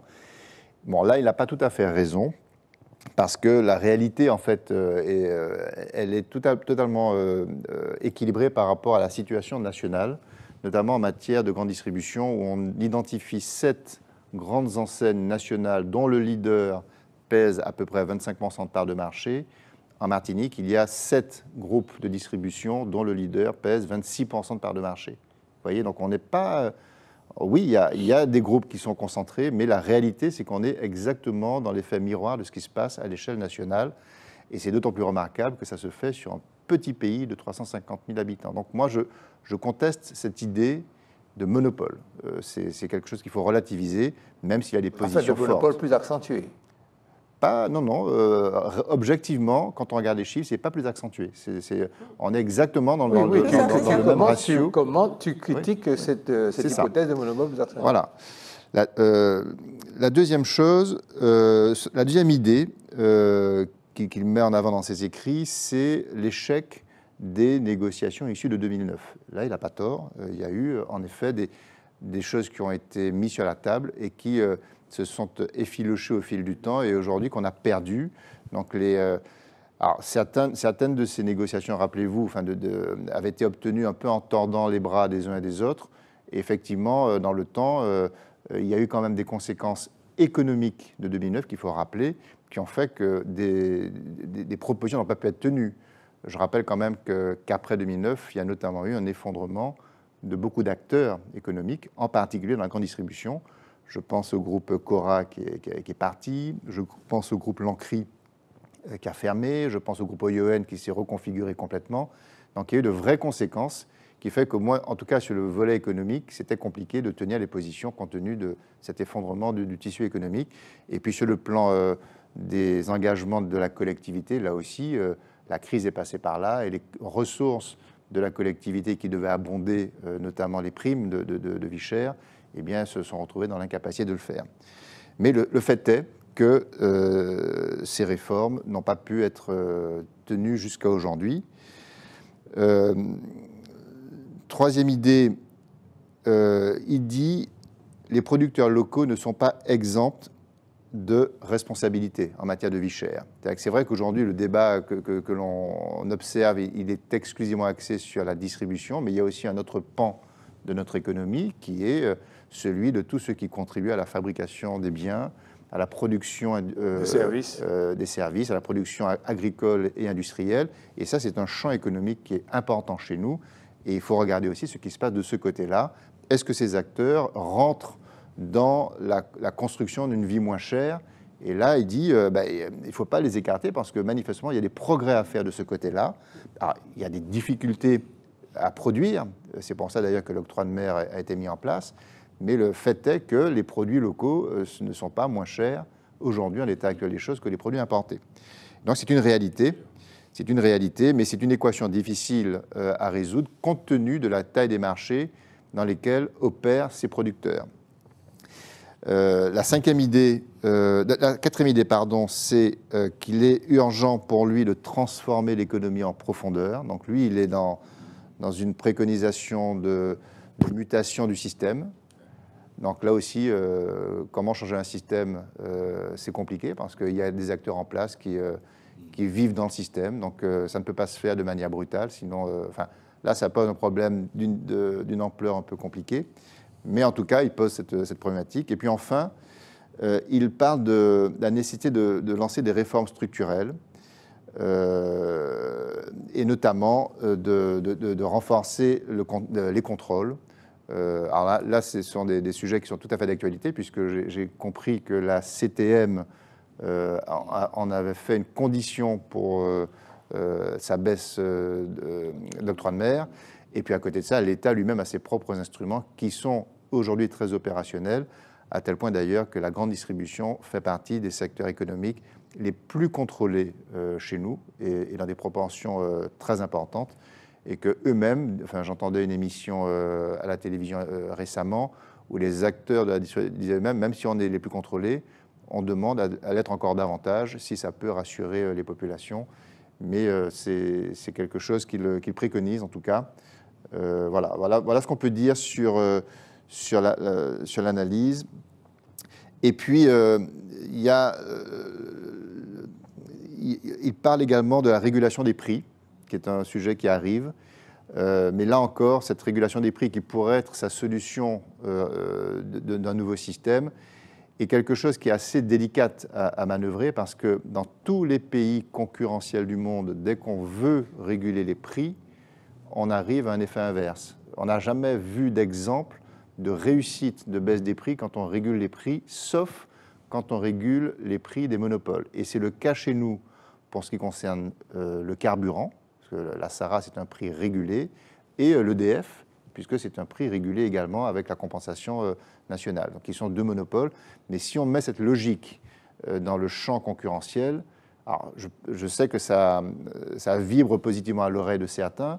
Bon, là, il n'a pas tout à fait raison, parce que la réalité, en fait, euh, euh, elle est totalement euh, équilibrée par rapport à la situation nationale, notamment en matière de grande distribution, où on identifie sept grandes enseignes nationales dont le leader pèse à peu près 25% de part de marché. En Martinique, il y a sept groupes de distribution dont le leader pèse 26% de part de marché. Vous voyez, donc on n'est pas oui, il y, a, des groupes qui sont concentrés, mais la réalité, c'est qu'on est exactement dans l'effet miroir de ce qui se passe à l'échelle nationale. Et c'est d'autant plus remarquable que ça se fait sur un petit pays de 350 000 habitants. Donc moi, je, conteste cette idée de monopole. Euh, c'est quelque chose qu'il faut relativiser, même s'il y a des positions monopole plus accentué pas, non, non, euh, objectivement, quand on regarde les chiffres, c'est pas plus accentué. on est exactement dans, le, même ratio. comment tu critiques cette, euh, hypothèse de monopole ?– Voilà. Euh, la, deuxième chose, la deuxième idée qu'il met en avant dans ses écrits, c'est l'échec des négociations issues de 2009. Là, il n'a pas tort. Il y a eu, en effet, des, des choses qui ont été mises sur la table et qui euh, se sont effilochées au fil du temps et aujourd'hui qu'on a perdu. Donc les, euh, certaines, de ces négociations, rappelez-vous, enfin avaient été obtenues un peu en tordant les bras des uns et des autres. Et effectivement, euh, dans le temps, il y a eu quand même des conséquences économiques de 2009 qu'il faut rappeler, qui ont fait que des, propositions n'ont pas pu être tenues. Je rappelle quand même qu'après 2009, il y a notamment eu un effondrement de beaucoup d'acteurs économiques, en particulier dans la grande distribution. Je pense au groupe Cora qui est, parti, je pense au groupe Lancry euh, qui a fermé, je pense au groupe OYON e qui s'est reconfiguré complètement. Donc il y a eu de vraies conséquences qui fait que moi, en tout cas sur le volet économique, c'était compliqué de tenir les positions compte tenu de cet effondrement du, tissu économique. Et puis sur le plan euh, des engagements de la collectivité, là aussi, euh, la crise est passée par là et les ressources de la collectivité qui devait abonder euh, notamment les primes de, de, vie chère, eh bien, se sont retrouvés dans l'incapacité de le faire. Mais le, fait est que euh, ces réformes n'ont pas pu être euh, tenues jusqu'à aujourd'hui. troisième idée, il dit les producteurs locaux ne sont pas exempts de responsabilité en matière de vie chère. C'est vrai qu'aujourd'hui, le débat que, l'on observe, il est exclusivement axé sur la distribution, mais il y a aussi un autre pan de notre économie qui est euh, celui de tout ce qui contribue à la fabrication des biens, à la production euh, euh, des services, à la production agricole et industrielle. Et ça, c'est un champ économique qui est important chez nous. Et il faut regarder aussi ce qui se passe de ce côté-là. Est-ce que ces acteurs rentrent dans la, construction d'une vie moins chère. Et là, il dit, euh, bah, il ne faut pas les écarter parce que manifestement, il y a des progrès à faire de ce côté-là. Il y a des difficultés à produire. C'est pour ça d'ailleurs que l'octroi de mer a été mis en place. Mais le fait est que les produits locaux euh, ne sont pas moins chers aujourd'hui, en l'état actuel des choses, que les produits importés. Donc c'est une réalité. C'est une réalité, mais c'est une équation difficile euh, à résoudre compte tenu de la taille des marchés dans lesquels opèrent ces producteurs. Euh, euh, la quatrième idée, pardon, c'est euh, qu'il est urgent pour lui de transformer l'économie en profondeur. Donc lui, il est dans, une préconisation de, mutation du système. Donc là aussi, comment changer un système, c'est compliqué parce qu'il y a des acteurs en place qui, vivent dans le système. Donc ça ne peut pas se faire de manière brutale, sinon, là, ça pose un problème d'une ampleur un peu compliquée. Mais en tout cas, il pose cette, problématique. Et puis enfin, euh, il parle de, la nécessité de, lancer des réformes structurelles, euh, et notamment euh, de, renforcer les contrôles. alors là, ce sont des, des, sujets qui sont tout à fait d'actualité, puisque j'ai compris que la CTM en avait fait une condition pour sa baisse d'octroi de mer. Et puis à côté de ça, l'État lui-même a ses propres instruments qui sont aujourd'hui très opérationnel, à tel point d'ailleurs que la grande distribution fait partie des secteurs économiques les plus contrôlés euh, chez nous et, dans des proportions euh, très importantes. Et que eux-mêmes, enfin, j'entendais une émission euh, à la télévision récemment où les acteurs de la distribution disaient même, même si on est les plus contrôlés, on demande à, l'être encore davantage si ça peut rassurer les populations. Mais c'est quelque chose qu'ils préconisent en tout cas. voilà, voilà, voilà ce qu'on peut dire sur euh, sur l'analyse. et puis, euh, il, y a, euh, il, parle également de la régulation des prix, qui est un sujet qui arrive. mais là encore, cette régulation des prix qui pourrait être sa solution d'un nouveau système est quelque chose qui est assez délicate à, à, manœuvrer parce que dans tous les pays concurrentiels du monde, dès qu'on veut réguler les prix, on arrive à un effet inverse. On n'a jamais vu d'exemple de réussite de baisse des prix quand on régule les prix, sauf quand on régule les prix des monopoles. Et c'est le cas chez nous pour ce qui concerne euh, le carburant, parce que la SARA, c'est un prix régulé, et euh, l'EDF, puisque c'est un prix régulé également avec la compensation euh, nationale. Donc ils sont deux monopoles. Mais si on met cette logique dans le champ concurrentiel, alors je, sais que ça vibre positivement à l'oreille de certains,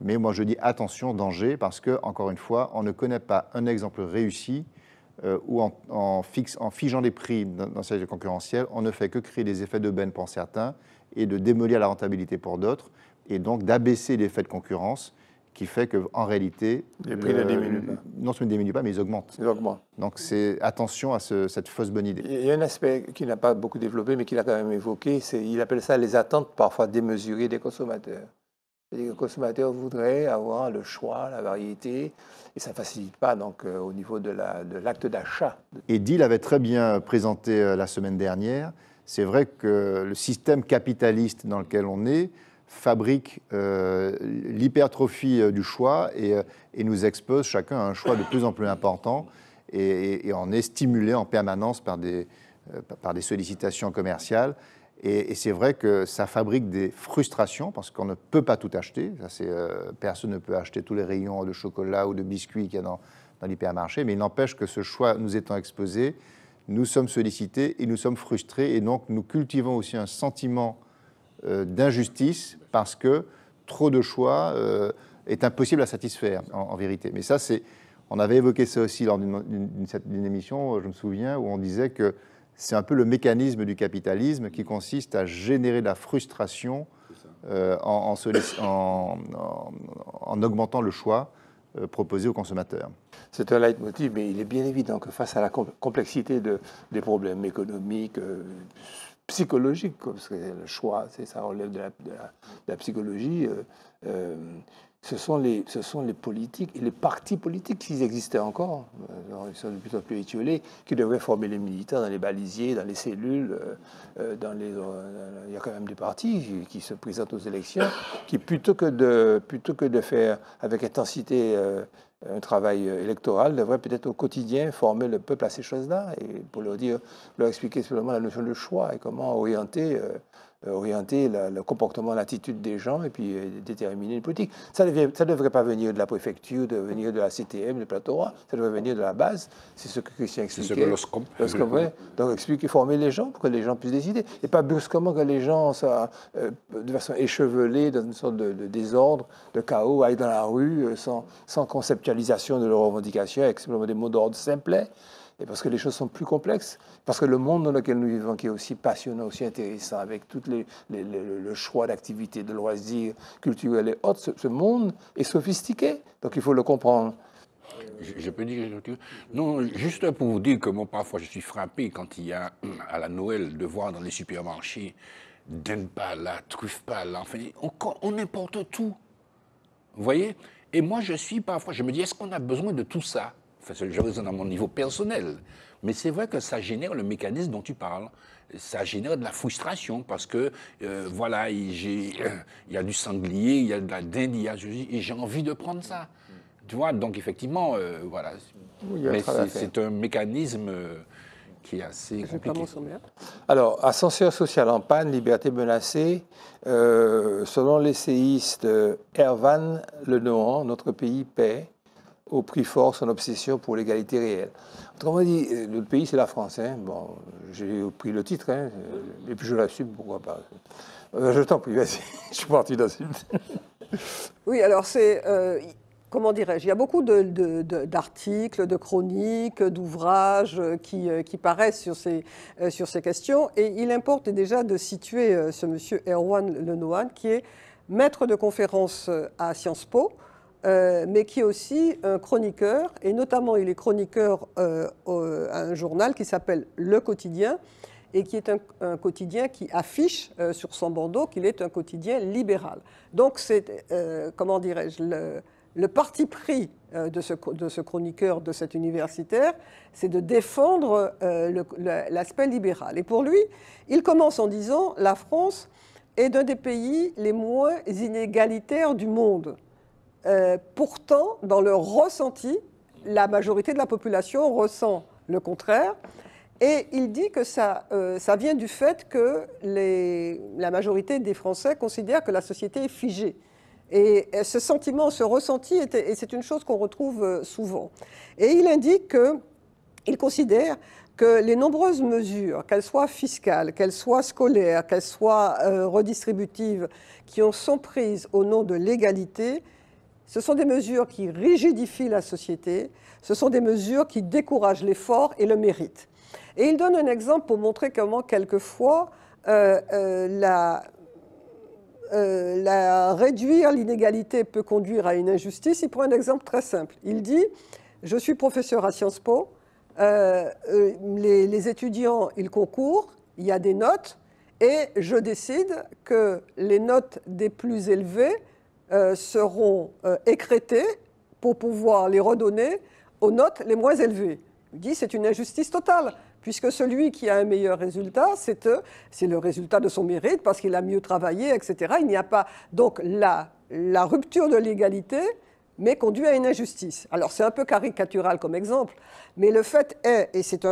mais moi, je dis attention, danger, parce que, encore une fois, on ne connaît pas un exemple réussi euh, où, en, figeant les prix dans ces concurrentiel, on ne fait que créer des effets de benne pour certains et de démolir la rentabilité pour d'autres, et donc d'abaisser l'effet de concurrence qui fait qu'en réalité. Les prix ne euh, diminuent pas. Non seulement ils ne diminuent pas, mais ils augmentent. Ils augmentent. Donc c'est attention à cette fausse bonne idée. Il y a un aspect qu'il n'a pas beaucoup développé, mais qu'il a quand même évoqué, c'est il appelle ça les attentes parfois démesurées des consommateurs. Les consommateurs voudraient avoir le choix, la variété, et ça ne facilite pas donc, euh, au niveau de l'acte d'achat. Edil avait très bien présenté euh, la semaine dernière. C'est vrai que le système capitaliste dans lequel on est fabrique euh, l'hypertrophie du choix et, nous expose chacun à un choix de plus en plus important et, et, on est stimulé en permanence par par des sollicitations commerciales. Et, c'est vrai que ça fabrique des frustrations parce qu'on ne peut pas tout acheter. Euh, personne ne peut acheter tous les rayons de chocolat ou de biscuits qu'il y a dans, l'hypermarché. Mais il n'empêche que ce choix nous étant exposé, nous sommes sollicités et nous sommes frustrés. Et donc, nous cultivons aussi un sentiment euh, d'injustice parce que trop de choix euh, est impossible à satisfaire, en, en vérité. Mais ça, c'est. On avait évoqué ça aussi lors d'une émission, je me souviens, où on disait que c'est un peu le mécanisme du capitalisme qui consiste à générer de la frustration euh, en, en, augmentant le choix euh, proposé aux consommateurs. C'est un leitmotiv, mais il est bien évident que face à la complexité de, des problèmes économiques, euh, psychologiques, parce que le choix, ça relève la, de la psychologie, ce sont les, ce sont les politiques et les partis politiques, s'ils existaient encore, euh, ils sont plutôt en qui devraient former les militaires dans les balisiers, dans les cellules. Euh, euh, dans les, il y a quand même des partis qui se présentent aux élections, qui plutôt que de, plutôt que de faire avec intensité un travail électoral, devraient peut-être au quotidien former le peuple à ces choses-là, et pour leur dire, leur expliquer simplement la notion de choix et comment orienter euh, orienter le comportement, l'attitude des gens et puis euh, déterminer une politique. Ça ne devrait, ça devrait pas venir de la préfecture, de venir de la CTM, de roi ça devrait venir de la base. C'est ce que Christian expliquait. C'est que Donc expliquer, former les gens pour que les gens puissent décider. Et pas brusquement que les gens, ça euh, de façon échevelée, dans une sorte de, désordre, de chaos, aillent dans la rue sans, sans conceptualisation de leurs revendications, avec simplement des mots d'ordre simplets et parce que les choses sont plus complexes, parce que le monde dans lequel nous vivons, qui est aussi passionnant, aussi intéressant, avec tout les, le choix d'activités, de loisirs culturels et autres, ce, monde est sophistiqué, donc il faut le comprendre. Je, peux dire Non, juste pour vous dire que moi, parfois, je suis frappé quand il y a, à la Noël, de voir dans les supermarchés pas là, truffe là, enfin, on, on importe tout. Vous voyez Et moi, je suis parfois, je me dis, est-ce qu'on a besoin de tout ça Enfin, je résonne à mon niveau personnel. Mais c'est vrai que ça génère le mécanisme dont tu parles. Ça génère de la frustration parce que, euh, voilà, il, y a du sanglier, il y a de la dinde, et j'ai envie de prendre ça. Tu vois, donc effectivement, euh, voilà. c'est un mécanisme euh, qui est assez compliqué. Alors, ascenseur social en panne, liberté menacée. selon l'essayiste Ervan Noan, notre pays paie au prix fort son obsession pour l'égalité réelle. Autrement dit, euh, le pays, c'est la France. Hein. Bon, j'ai pris le titre, hein. et puis je l'assume, pourquoi pas. Euh, je t'en prie, vas-y, je suis parti une... oui, alors c'est. Euh, comment dirais-je Il y a beaucoup d'articles, de, chroniques, d'ouvrages qui, paraissent sur ces, sur ces questions. Et il importe déjà de situer ce monsieur Erwan Lenoine, qui est maître de conférence à Sciences Po, euh, mais qui est aussi un chroniqueur, et notamment il est chroniqueur euh, à un journal qui s'appelle Le Quotidien, et qui est un, quotidien qui affiche euh, sur son bandeau qu'il est un quotidien libéral. Donc c'est, comment dirais-je, le, parti pris de ce, de ce, chroniqueur, de cet universitaire, c'est de défendre l'aspect libéral. Et pour lui, il commence en disant, la France est d'un des pays les moins inégalitaires du monde. Euh, pourtant, dans le ressenti, la majorité de la population ressent le contraire. Et il dit que ça, euh, vient du fait que la majorité des Français considèrent que la société est figée. Et, euh, ce sentiment, ce ressenti, et c'est une chose qu'on retrouve souvent. Et il indique qu'il considère que les nombreuses mesures, qu'elles soient fiscales, qu'elles soient scolaires, qu'elles soient redistributives, qui ont, sont prises au nom de l'égalité, ce sont des mesures qui rigidifient la société, ce sont des mesures qui découragent l'effort et le mérite. Et il donne un exemple pour montrer comment quelquefois euh, euh, euh, la, réduire l'inégalité peut conduire à une injustice. Il prend un exemple très simple. Il dit, je suis professeur à Sciences Po, les, les étudiants, ils concourent, il y a des notes, et je décide que les notes des plus élevées euh, seront euh, écrêtés pour pouvoir les redonner aux notes les moins élevées. Il dit c'est une injustice totale, puisque celui qui a un meilleur résultat, c'est le résultat de son mérite, parce qu'il a mieux travaillé, etc. Il n'y a pas. Donc la, rupture de l'égalité, mais conduit à une injustice. Alors c'est un peu caricatural comme exemple, mais le fait est, et c'est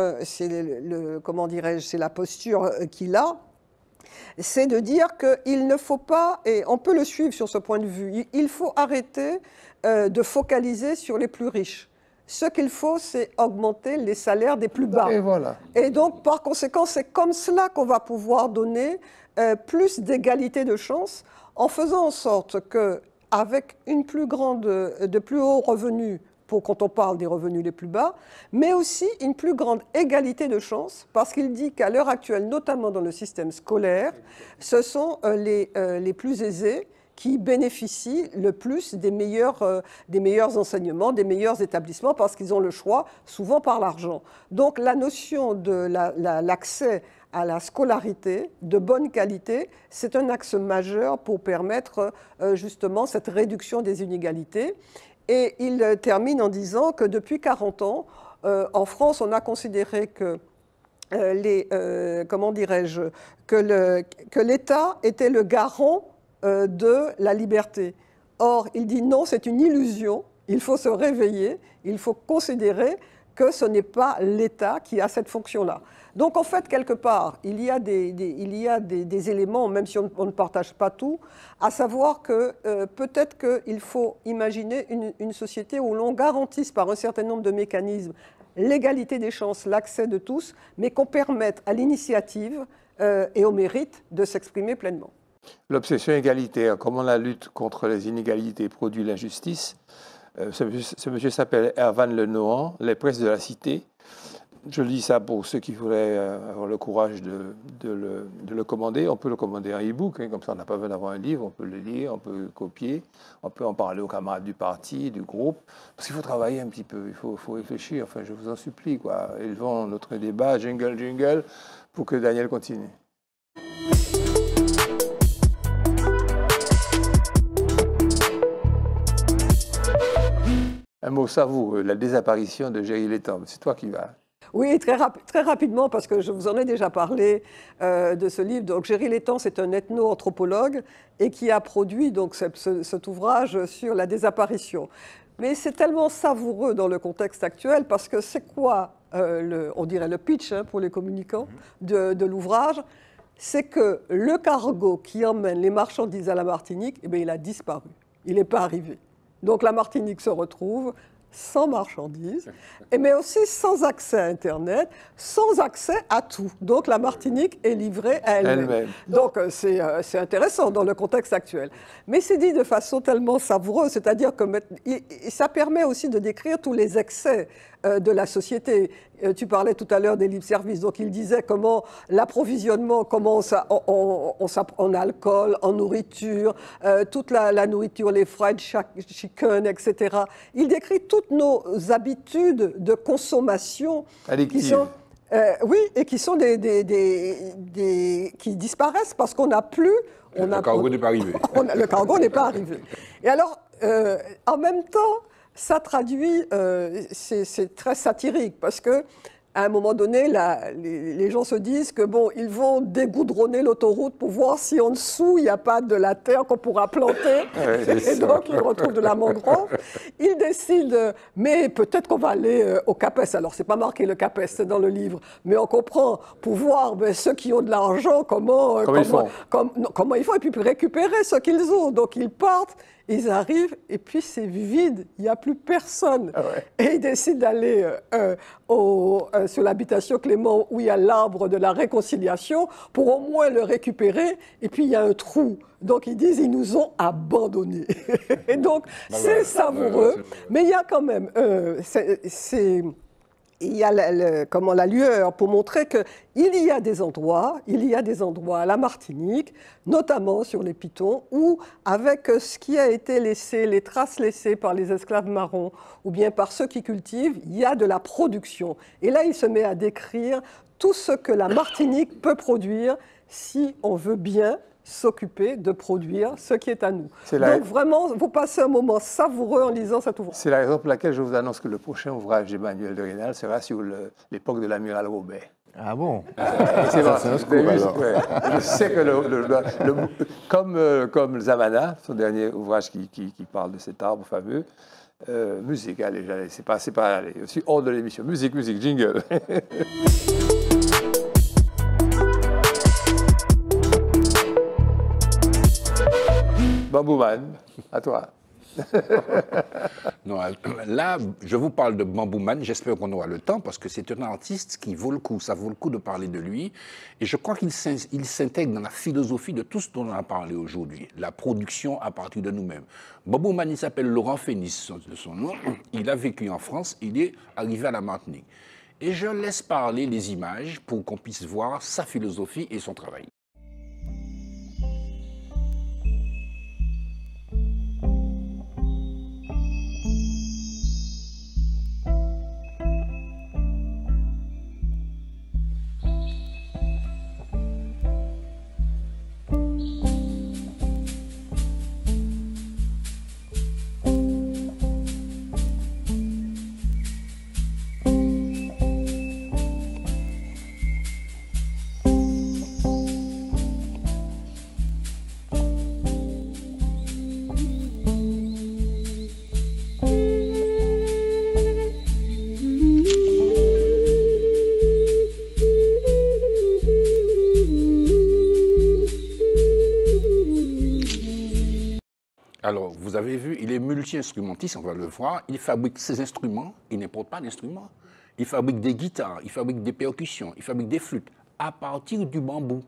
comment dirais-je, c'est la posture euh, qu'il a, c'est de dire qu'il ne faut pas, et on peut le suivre sur ce point de vue, il faut arrêter euh, de focaliser sur les plus riches. Ce qu'il faut, c'est augmenter les salaires des plus bas. Et, donc, par conséquent, c'est comme cela qu'on va pouvoir donner euh, plus d'égalité de chance en faisant en sorte que, avec une plus grande, de plus hauts revenus, pour quand on parle des revenus les plus bas, mais aussi une plus grande égalité de chances, parce qu'il dit qu'à l'heure actuelle, notamment dans le système scolaire, ce sont euh, les, euh, les plus aisés qui bénéficient le plus des meilleurs, euh, des meilleurs enseignements, des meilleurs établissements, parce qu'ils ont le choix, souvent par l'argent. Donc la notion de l'accès à la scolarité de bonne qualité, c'est un axe majeur pour permettre justement cette réduction des inégalités. Et il termine en disant que depuis 40 ans, euh, en France, on a considéré que euh, les, euh, comment dirais-je, que l'État que était le garant de la liberté. Or, il dit non, c'est une illusion. Il faut se réveiller. Il faut considérer que ce n'est pas l'État qui a cette fonction-là. Donc en fait, quelque part, il y a des, éléments, même si on, ne partage pas tout, à savoir que euh, peut-être qu'il faut imaginer une, société où l'on garantisse par un certain nombre de mécanismes l'égalité des chances, l'accès de tous, mais qu'on permette à l'initiative euh, et au mérite de s'exprimer pleinement. L'obsession égalitaire, comment la lutte contre les inégalités produit l'injustice, euh, ce, monsieur s'appelle Ervan Lenohan, Les Presses de la Cité. Je dis ça pour ceux qui voudraient euh, avoir le courage de, le, commander. On peut le commander en e-book, hein, comme ça on n'a pas besoin d'avoir un livre, on peut le lire, on peut le copier, on peut en parler aux camarades du parti, du groupe. Parce qu'il faut travailler un petit peu, il faut, réfléchir. Enfin, je vous en supplie, quoi. Élevons notre débat, jingle, jingle, pour que Daniel continue. Un mot, savoureux, la désapparition de Géry Létang. C'est toi qui vas. Oui, très, très, rapidement, parce que je vous en ai déjà parlé euh, de ce livre. Donc, Géry Létang, c'est un ethno-anthropologue et qui a produit donc, cet ouvrage sur la désapparition. Mais c'est tellement savoureux dans le contexte actuel, parce que c'est quoi, euh, le, on dirait le pitch hein, pour les communicants mm-hmm. de, de l'ouvrage C'est que le cargo qui emmène les marchandises à la Martinique, eh il a disparu. Il n'est pas arrivé. Donc la Martinique se retrouve sans marchandises, mais aussi sans accès à Internet, sans accès à tout. Donc la Martinique est livrée à elle-même. Donc euh, euh, c'est intéressant dans le contexte actuel. Mais c'est dit de façon tellement savoureuse, c'est-à-dire que ça permet aussi de décrire tous les excès euh, de la société. Euh, tu parlais tout à l'heure des libres services, donc il disait comment l'approvisionnement, comment on, en, en alcool, en nourriture, euh, toute la, nourriture, les fried chicken, etc. Il décrit toutes nos habitudes de consommation qui sont euh, oui, et qui sont des, qui disparaissent parce qu'on n'a plus. On le cargo n'est pas arrivé. le cargo n'est pas arrivé. Et alors, en même temps, ça traduit, euh, c'est très satirique parce que à un moment donné, les, gens se disent que bon, ils vont dégoudronner l'autoroute pour voir si en dessous il n'y a pas de la terre qu'on pourra planter. et donc ils retrouvent de la mangrove. Ils décident, euh, mais peut-être qu'on va aller euh, au Capes. Alors c'est pas marqué le Capes, c'est dans le livre, mais on comprend pour voir ben, ceux qui ont de l'argent comment, comment, ils comment ils font et puis récupérer ce qu'ils ont. Donc ils partent ils arrivent et puis c'est vide, il n'y a plus personne. Ah et ils décident d'aller euh, euh, euh, sur l'habitation Clément où il y a l'arbre de la réconciliation pour au moins le récupérer. Et puis il y a un trou. Donc ils disent ils nous ont abandonnés. et donc ah c'est savoureux, mais il y a quand même. c'est il y a comment, la lueur pour montrer qu'il y a des endroits, il y a des endroits à la Martinique, notamment sur les pitons, où avec ce qui a été laissé, les traces laissées par les esclaves marrons ou bien par ceux qui cultivent, il y a de la production. Et là, il se met à décrire tout ce que la Martinique peut produire si on veut bien s'occuper de produire ce qui est à nous. Donc vraiment, vous passez un moment savoureux en lisant cet ouvrage. C'est la raison pour laquelle je vous annonce que le prochain ouvrage d'Emmanuel de Rénal sera sur l'époque de l'amiral Robert. Ah bon euh, C'est vrai. Je sais que le, comme, euh, comme Zamana, son dernier ouvrage qui, qui, parle de cet arbre fameux, euh, musique, allez, allez c'est pas, pas allez, aussi hors de l'émission. Musique, musique, jingle. Bambouman, à toi. là, je vous parle de Bambouman, j'espère qu'on aura le temps, parce que c'est un artiste qui vaut le coup, ça vaut le coup de parler de lui, et je crois qu'il s'intègre dans la philosophie de tout ce dont on a parlé aujourd'hui, la production à partir de nous-mêmes. Bambouman, il s'appelle Laurent Fénis, de son nom, il a vécu en France, il est arrivé à la Martinique. Et je laisse parler les images pour qu'on puisse voir sa philosophie et son travail. instrumentiste on va le voir, il fabrique ses instruments, il n'importe pas d'instruments. Il fabrique des guitares, il fabrique des percussions, il fabrique des flûtes à partir du bambou.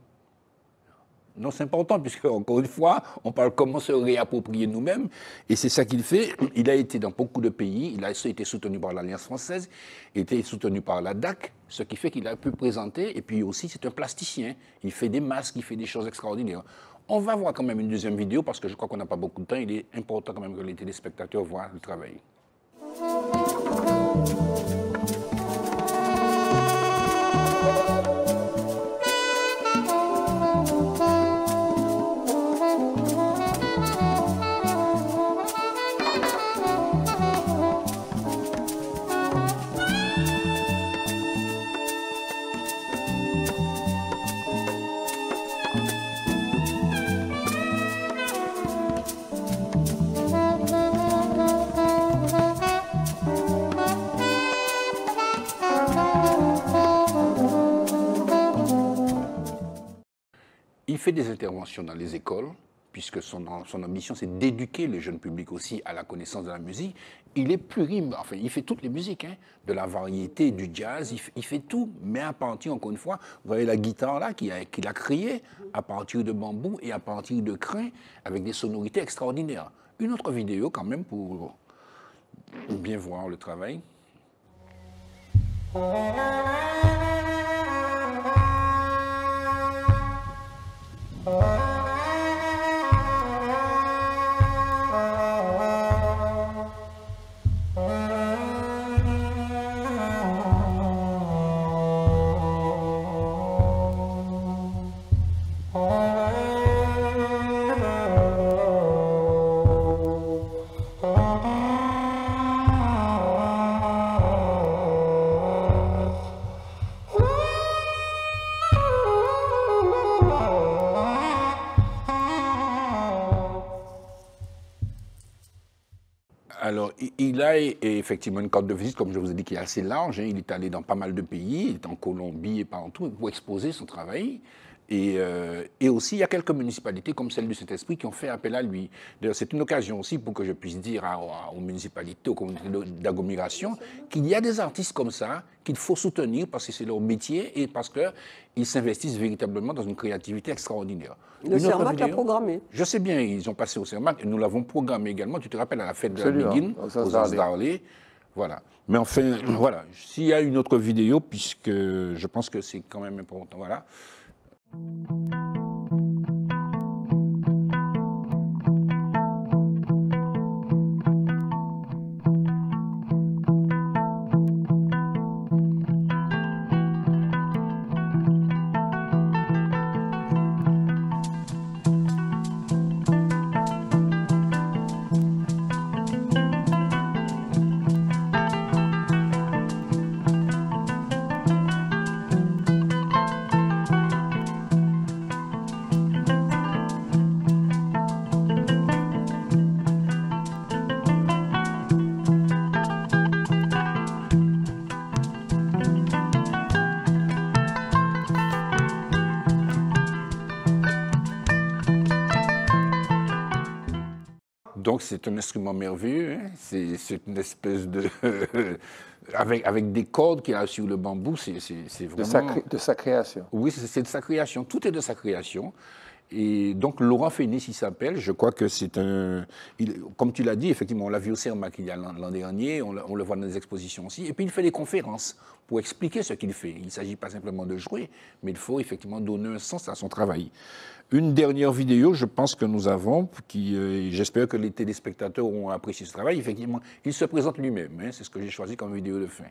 Non, c'est important, puisque, encore une fois, on parle comment se réapproprier nous-mêmes, et c'est ça qu'il fait. Il a été dans beaucoup de pays, il a été soutenu par l'Alliance française, il a été soutenu par la DAC, ce qui fait qu'il a pu présenter, et puis aussi, c'est un plasticien, il fait des masques, il fait des choses extraordinaires. On va voir quand même une deuxième vidéo parce que je crois qu'on n'a pas beaucoup de temps. Il est important quand même que les téléspectateurs voient le travail. Il fait des interventions dans les écoles, puisque son, ambition c'est d'éduquer les jeunes publics aussi à la connaissance de la musique. Il est plurime, enfin il fait toutes les musiques, hein. de la variété, du jazz, il, fait tout, mais à partir, encore une fois, vous voyez la guitare là qui a, qu créée à partir de bambou et à partir de crin, avec des sonorités extraordinaires. Une autre vidéo quand même pour bien voir le travail. Bye. Et est, effectivement une carte de visite, comme je vous ai dit, qui est assez large. Hein. Il est allé dans pas mal de pays, il est en Colombie et partout, pour exposer son travail. Et, euh, et, aussi, il y a quelques municipalités comme celle du Saint-Esprit qui ont fait appel à lui. C'est une occasion aussi pour que je puisse dire aux municipalités, aux communautés d'agglomération, qu'il y a des artistes comme ça qu'il faut soutenir parce que c'est leur métier et parce qu'ils s'investissent véritablement dans une créativité extraordinaire. Le CERMAC a programmé. Je sais bien, ils ont passé au CERMAC et nous l'avons programmé également. Tu te rappelles à la fête de la Médine, aux Anses Voilà. Mais enfin, voilà. S'il y a une autre vidéo, puisque je pense que c'est quand même important, voilà. Thank you. merveilleux. Hein. C'est une espèce de. avec, avec des cordes qu'il a sur le bambou, c'est vraiment. De sa, création. Oui, c'est de sa création. Tout est de sa création. Et donc Laurent Fénis, il s'appelle. Je crois que c'est un. comme tu l'as dit, effectivement, on l'a vu au CERMAC l'an dernier, on, le voit dans des expositions aussi. Et puis il fait des conférences pour expliquer ce qu'il fait. Il ne s'agit pas simplement de jouer, mais il faut effectivement donner un sens à son travail. Une dernière vidéo, je pense que nous avons, qui, euh, j'espère que les téléspectateurs ont apprécié ce travail. Effectivement, il se présente lui-même. Hein. c'est ce que j'ai choisi comme vidéo de fin.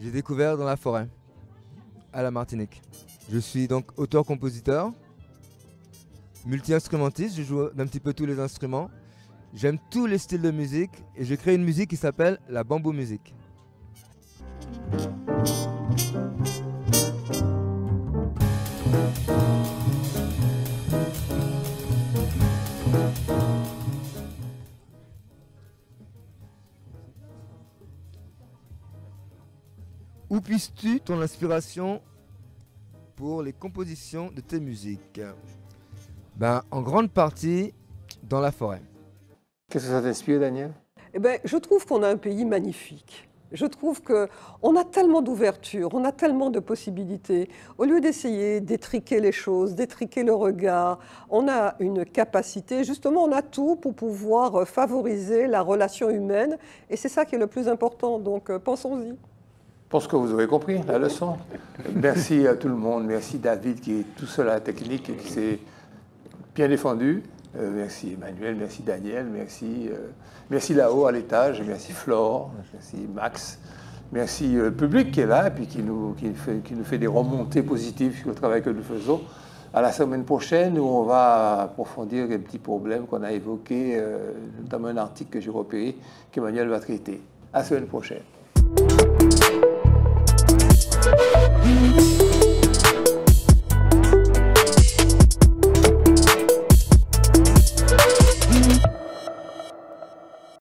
J'ai découvert dans la forêt, à la Martinique. Je suis donc auteur-compositeur, multi-instrumentiste. Je joue d'un petit peu tous les instruments. J'aime tous les styles de musique et je crée une musique qui s'appelle la bambou musique. puisses-tu ton inspiration pour les compositions de tes musiques ben, En grande partie, dans la forêt. Qu'est-ce que ça t'inspire, Daniel eh ben, Je trouve qu'on a un pays magnifique. Je trouve qu'on a tellement d'ouverture, on a tellement de possibilités. Au lieu d'essayer d'étriquer les choses, d'étriquer le regard, on a une capacité, justement, on a tout pour pouvoir favoriser la relation humaine. Et c'est ça qui est le plus important, donc euh, pensons-y. Je pense que vous aurez compris la leçon. Merci à tout le monde. Merci David qui est tout seul à la technique et qui s'est bien défendu. Euh, merci Emmanuel, merci Daniel, merci, euh, merci là-haut à l'étage, merci Flore, merci Max, merci euh, le public qui est là et puis qui nous, fait, nous fait des remontées positives sur le travail que nous faisons. À la semaine prochaine où on va approfondir les petits problèmes qu'on a évoqués, dans notamment un article que j'ai repéré qu'Emmanuel va traiter. À la semaine prochaine. Mm-hmm.